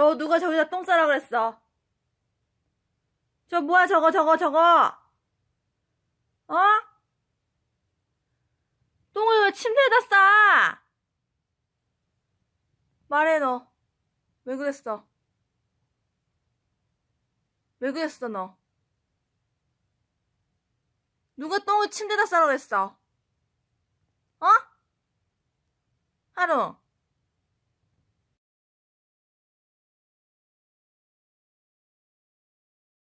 너 누가 저기다 똥 싸라 그랬어? 저 뭐야 저거 저거 저거 어? 똥을 왜 침대에다 싸? 말해 너 왜 그랬어? 왜 그랬어 너? 누가 똥을 침대에다 싸라 그랬어? 어? 하루